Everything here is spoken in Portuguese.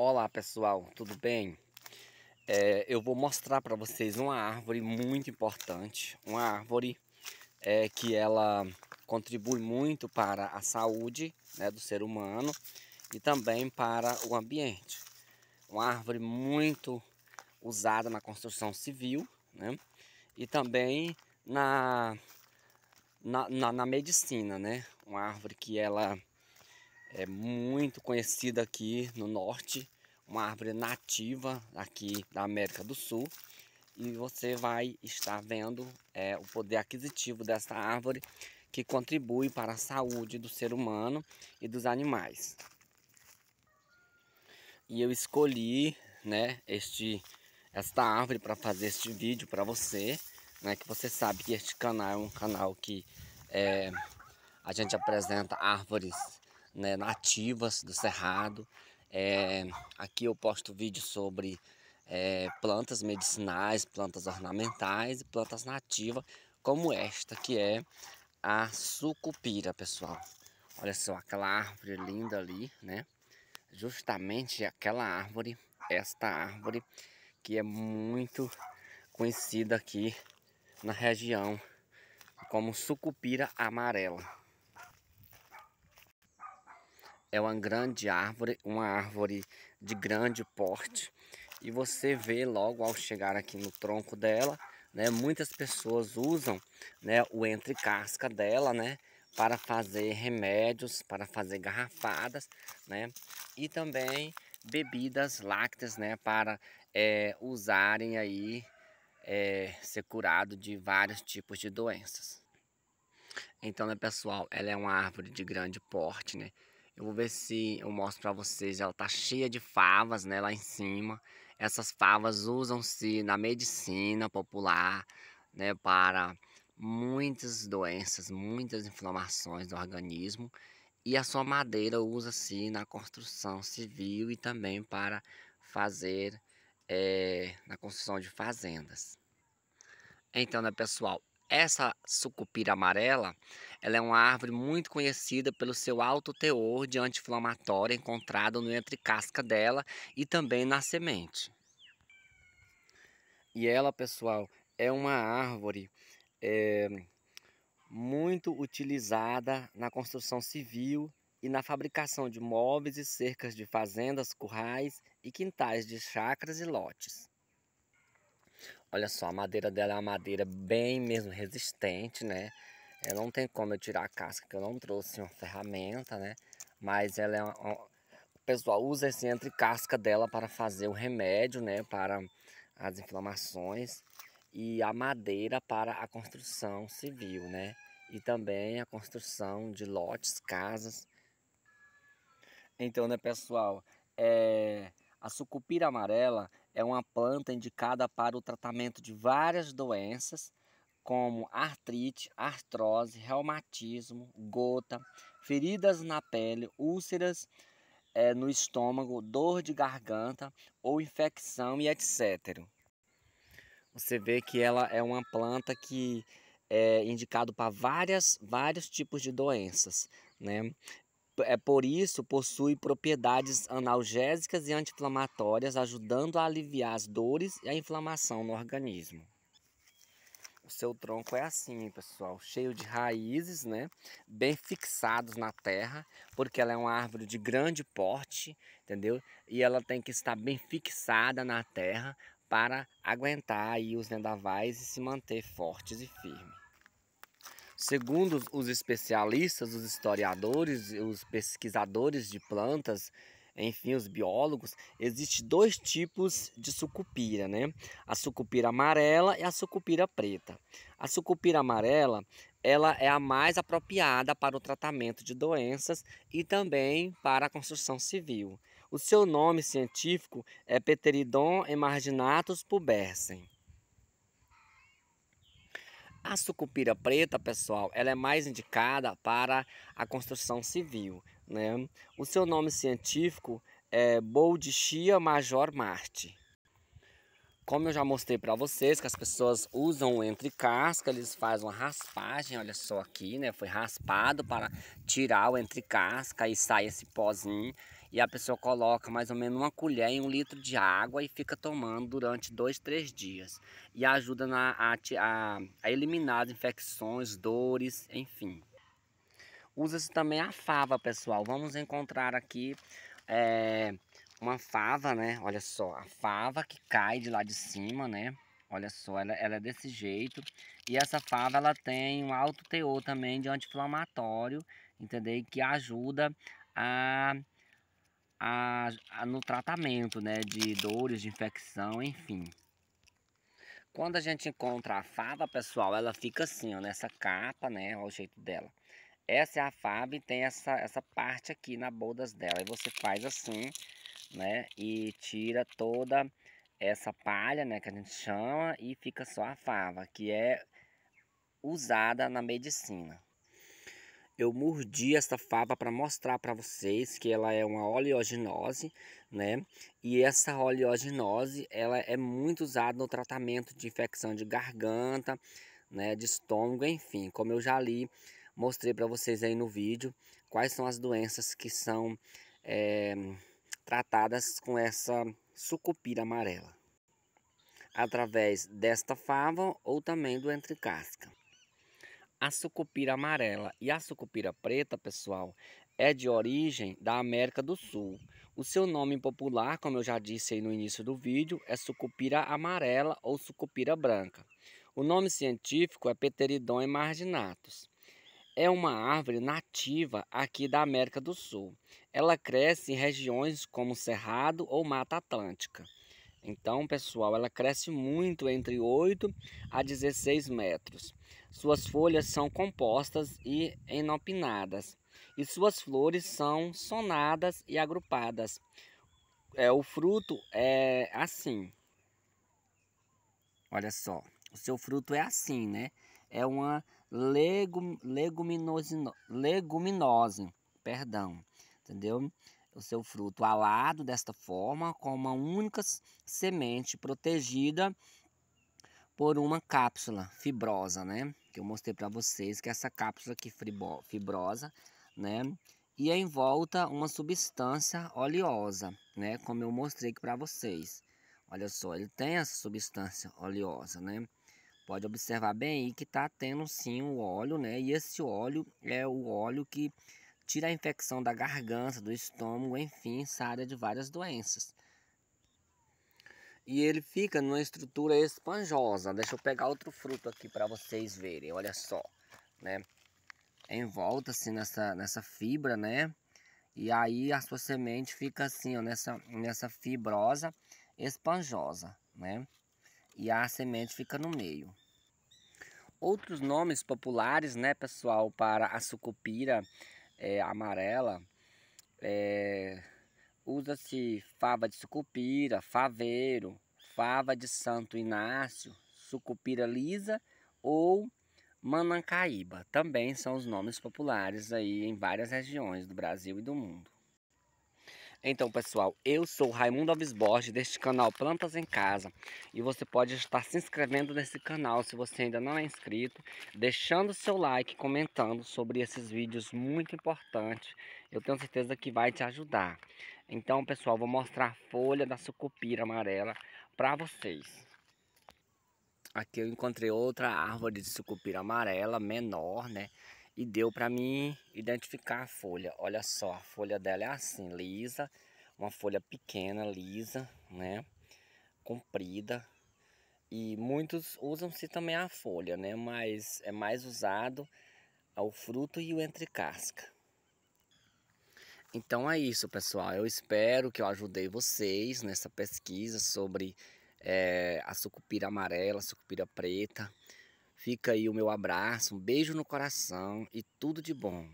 Olá pessoal, tudo bem? É, eu vou mostrar para vocês uma árvore muito importante, uma árvore é, que ela contribui muito para a saúde né, do ser humano e também para o ambiente. Uma árvore muito usada na construção civil né, e também na, na, na, na medicina, né? Uma árvore que ela é muito conhecida aqui no norte, uma árvore nativa aqui da América do Sul. E você vai estar vendo é, o poder aquisitivo dessa árvore que contribui para a saúde do ser humano e dos animais. E eu escolhi né, este, esta árvore para fazer este vídeo para você, né, que você sabe que este canal é um canal que é, a gente apresenta árvores né, nativas do cerrado. É, aqui eu posto vídeo sobre é, plantas medicinais, plantas ornamentais e plantas nativas, como esta que é a sucupira, pessoal. Olha só aquela árvore linda ali, né? Justamente aquela árvore, esta árvore que é muito conhecida aqui na região como sucupira amarela é uma grande árvore, uma árvore de grande porte. E você vê logo ao chegar aqui no tronco dela, né, muitas pessoas usam né, o entre casca dela, né, para fazer remédios, para fazer garrafadas, né, e também bebidas lácteas, né, para é, usarem aí, é, ser curado de vários tipos de doenças. Então, né, pessoal, ela é uma árvore de grande porte, né, eu vou ver se eu mostro para vocês. Ela tá cheia de favas, né? Lá em cima. Essas favas usam-se na medicina popular, né? Para muitas doenças, muitas inflamações do organismo. E a sua madeira usa-se na construção civil e também para fazer é, na construção de fazendas. Então, né, pessoal, essa sucupira amarela, ela é uma árvore muito conhecida pelo seu alto teor de anti-inflamatório encontrado no entrecasca dela e também na semente. E ela, pessoal, é uma árvore é, muito utilizada na construção civil e na fabricação de móveis e cercas de fazendas, currais e quintais de chacras e lotes. Olha só, a madeira dela é uma madeira bem mesmo resistente, né? Eu não tem como eu tirar a casca, que eu não trouxe uma ferramenta, né? Mas ela é uma, uma... o pessoal usa esse entre casca dela para fazer o remédio, né? Para as inflamações e a madeira para a construção civil, né? E também a construção de lotes, casas. Então, né, pessoal? É... A sucupira amarela é uma planta indicada para o tratamento de várias doenças, como artrite, artrose, reumatismo, gota, feridas na pele, úlceras é, no estômago, dor de garganta ou infecção e etc. Você vê que ela é uma planta que eh, é indicado para várias, vários tipos de doenças, né? é por isso possui propriedades analgésicas e anti-inflamatórias, ajudando a aliviar as dores e a inflamação no organismo. O seu tronco é assim, pessoal, cheio de raízes, né? Bem fixados na terra, porque ela é uma árvore de grande porte, entendeu? E ela tem que estar bem fixada na terra para aguentar aí os vendavais e se manter fortes e firmes. Segundo os especialistas, os historiadores, os pesquisadores de plantas, enfim, os biólogos, existe dois tipos de sucupira, né? A sucupira amarela e a sucupira preta. A sucupira amarela, ela é a mais apropriada para o tratamento de doenças e também para a construção civil. O seu nome científico é Pteridon emarginatus pubescens. A sucupira preta, pessoal, ela é mais indicada para a construção civil, né? O seu nome científico é Boldichia major Marte. Como eu já mostrei para vocês, que as pessoas usam entre casca, eles fazem uma raspagem, olha só aqui, né? Foi raspado para tirar o entre casca e sai esse pozinho e a pessoa coloca mais ou menos uma colher em um litro de água e fica tomando durante dois, três dias. E ajuda na, a, a, a eliminar as infecções, dores, enfim. Usa-se também a fava, pessoal. Vamos encontrar aqui é, uma fava, né? Olha só, a fava que cai de lá de cima, né? Olha só, ela, ela é desse jeito. E essa fava, ela tem um alto teor também de anti-inflamatório, entendeu? Que ajuda a a, a, no tratamento né, de dores, de infecção, enfim. Quando a gente encontra a fava, pessoal, ela fica assim, ó, nessa capa, né? Olha o jeito dela. Essa é a fava e tem essa, essa parte aqui na bodas dela. E você faz assim, né? E tira toda essa palha, né? Que a gente chama e fica só a fava, que é usada na medicina eu mordi essa fava para mostrar para vocês que ela é uma oleogenose, né? E essa oleogenose, ela é muito usada no tratamento de infecção de garganta, né, de estômago, enfim, como eu já li, mostrei para vocês aí no vídeo quais são as doenças que são é, tratadas com essa sucupira amarela através desta fava ou também do entrecasca. A sucupira amarela e a sucupira preta, pessoal, é de origem da América do Sul. O seu nome popular, como eu já disse aí no início do vídeo, é sucupira amarela ou sucupira branca. O nome científico é Pteridon marginatus. É uma árvore nativa aqui da América do Sul. Ela cresce em regiões como Cerrado ou Mata Atlântica. Então, pessoal, ela cresce muito entre 8 a 16 metros. Suas folhas são compostas e enopinadas. E suas flores são sonadas e agrupadas. É, o fruto é assim. Olha só, o seu fruto é assim, né? É uma legum, leguminose, leguminose, perdão, entendeu? o seu fruto alado desta forma, com uma única semente protegida por uma cápsula fibrosa, né? Que eu mostrei para vocês que é essa cápsula aqui fibrosa, né? E é em volta uma substância oleosa, né? Como eu mostrei aqui para vocês. Olha só, ele tem essa substância oleosa, né? Pode observar bem aí que tá tendo sim o óleo, né? E esse óleo é o óleo que tira a infecção da garganta, do estômago, enfim, sara de várias doenças. E ele fica numa estrutura esponjosa. Deixa eu pegar outro fruto aqui para vocês verem. Olha só, né? Envolta assim nessa nessa fibra, né? E aí a sua semente fica assim, ó, nessa nessa fibrosa esponjosa, né? E a semente fica no meio. Outros nomes populares, né, pessoal, para a sucupira é, amarela, é, usa-se fava de sucupira, faveiro, fava de Santo Inácio, sucupira lisa ou manancaíba Também são os nomes populares aí em várias regiões do Brasil e do mundo. Então, pessoal, eu sou Raimundo Alves Borges, deste canal Plantas em Casa. E você pode estar se inscrevendo nesse canal se você ainda não é inscrito, deixando seu like, comentando sobre esses vídeos muito importantes. Eu tenho certeza que vai te ajudar. Então, pessoal, vou mostrar a folha da sucupira amarela para vocês. Aqui eu encontrei outra árvore de sucupira amarela, menor, né? e deu para mim identificar a folha. Olha só, a folha dela é assim, lisa, uma folha pequena, lisa, né? Comprida. E muitos usam-se também a folha, né? Mas é mais usado ao fruto e o entre casca. Então é isso, pessoal. Eu espero que eu ajudei vocês nessa pesquisa sobre é, a sucupira amarela, a sucupira preta. Fica aí o meu abraço, um beijo no coração e tudo de bom.